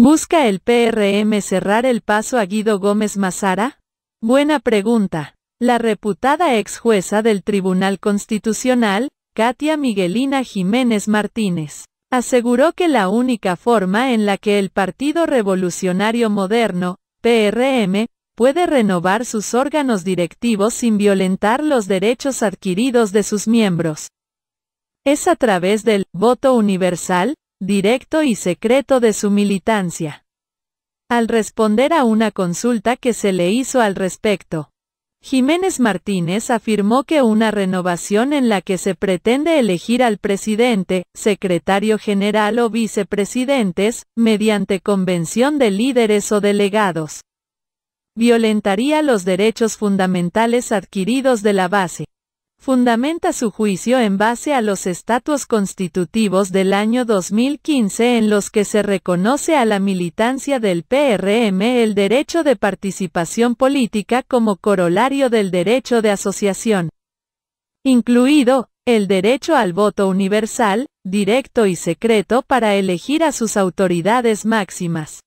¿Busca el PRM cerrar el paso a Guido Gómez Mazara? Buena pregunta. La reputada ex jueza del Tribunal Constitucional, Katia Miguelina Jiménez Martínez, aseguró que la única forma en la que el Partido Revolucionario Moderno, PRM, puede renovar sus órganos directivos sin violentar los derechos adquiridos de sus miembros. Es a través del voto universal, directo y secreto de su militancia. Al responder a una consulta que se le hizo al respecto, Jiménez Martínez afirmó que una renovación en la que se pretende elegir al presidente, secretario general o vicepresidentes, mediante convención de líderes o delegados, violentaría los derechos fundamentales adquiridos de la base. Fundamenta su juicio en base a los estatutos constitutivos del año 2015 en los que se reconoce a la militancia del PRM el derecho de participación política como corolario del derecho de asociación, incluido el derecho al voto universal, directo y secreto para elegir a sus autoridades máximas.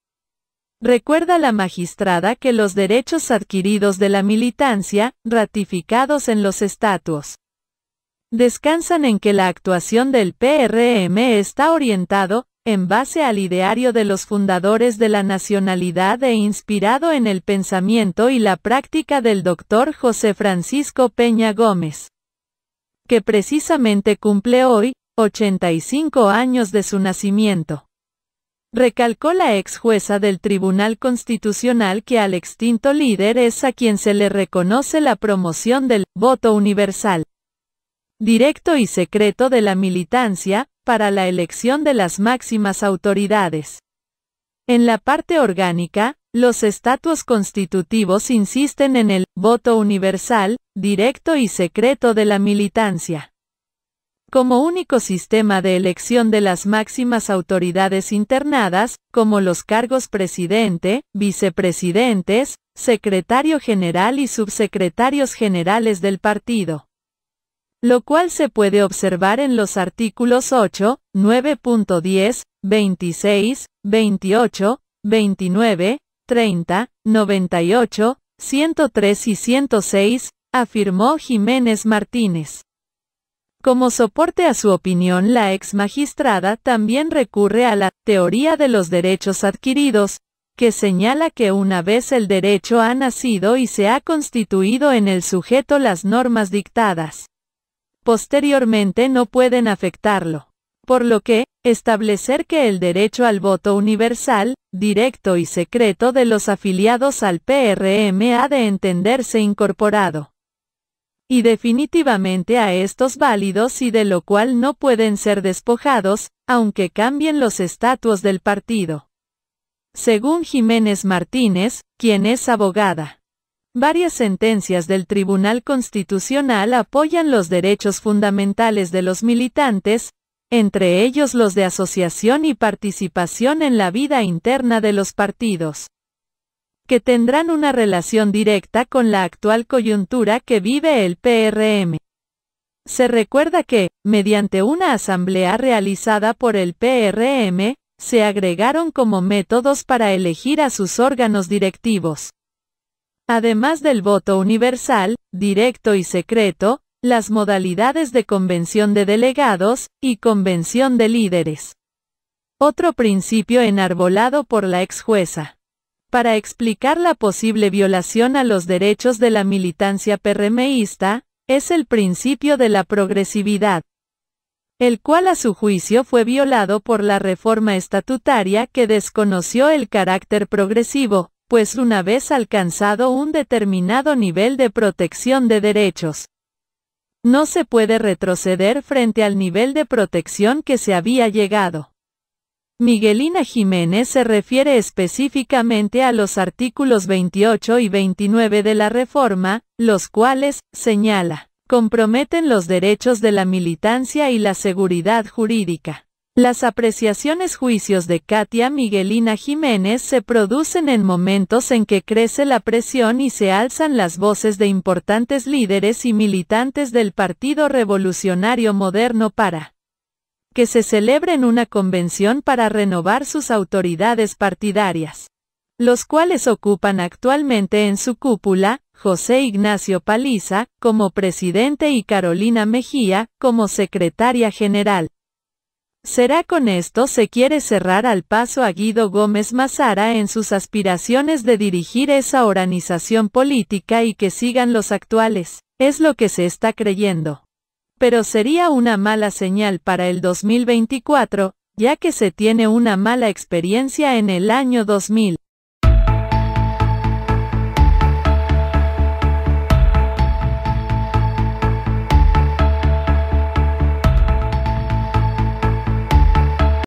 Recuerda la magistrada que los derechos adquiridos de la militancia, ratificados en los estatuos, descansan en que la actuación del PRM está orientado, en base al ideario de los fundadores de la nacionalidad e inspirado en el pensamiento y la práctica del doctor José Francisco Peña Gómez, que precisamente cumple hoy, 85 años de su nacimiento. Recalcó la ex jueza del Tribunal Constitucional que al extinto líder es a quien se le reconoce la promoción del voto universal, directo y secreto de la militancia, para la elección de las máximas autoridades. En la parte orgánica, los estatutos constitutivos insisten en el voto universal, directo y secreto de la militancia como único sistema de elección de las máximas autoridades internadas, como los cargos presidente, vicepresidentes, secretario general y subsecretarios generales del partido. Lo cual se puede observar en los artículos 8, 9.10, 26, 28, 29, 30, 98, 103 y 106, afirmó Jiménez Martínez. Como soporte a su opinión, la ex magistrada también recurre a la teoría de los derechos adquiridos, que señala que una vez el derecho ha nacido y se ha constituido en el sujeto las normas dictadas. Posteriormente no pueden afectarlo. Por lo que, establecer que el derecho al voto universal, directo y secreto de los afiliados al PRM ha de entenderse incorporado y definitivamente a estos válidos y de lo cual no pueden ser despojados, aunque cambien los estatutos del partido. Según Jiménez Martínez, quien es abogada. Varias sentencias del Tribunal Constitucional apoyan los derechos fundamentales de los militantes, entre ellos los de asociación y participación en la vida interna de los partidos que tendrán una relación directa con la actual coyuntura que vive el PRM. Se recuerda que, mediante una asamblea realizada por el PRM, se agregaron como métodos para elegir a sus órganos directivos. Además del voto universal, directo y secreto, las modalidades de convención de delegados y convención de líderes. Otro principio enarbolado por la ex jueza para explicar la posible violación a los derechos de la militancia perremeísta, es el principio de la progresividad, el cual a su juicio fue violado por la reforma estatutaria que desconoció el carácter progresivo, pues una vez alcanzado un determinado nivel de protección de derechos, no se puede retroceder frente al nivel de protección que se había llegado. Miguelina Jiménez se refiere específicamente a los artículos 28 y 29 de la reforma, los cuales, señala, comprometen los derechos de la militancia y la seguridad jurídica. Las apreciaciones juicios de Katia Miguelina Jiménez se producen en momentos en que crece la presión y se alzan las voces de importantes líderes y militantes del Partido Revolucionario Moderno para que se celebren una convención para renovar sus autoridades partidarias, los cuales ocupan actualmente en su cúpula, José Ignacio Paliza, como presidente y Carolina Mejía, como secretaria general. Será con esto se quiere cerrar al paso a Guido Gómez Mazara en sus aspiraciones de dirigir esa organización política y que sigan los actuales, es lo que se está creyendo pero sería una mala señal para el 2024, ya que se tiene una mala experiencia en el año 2000.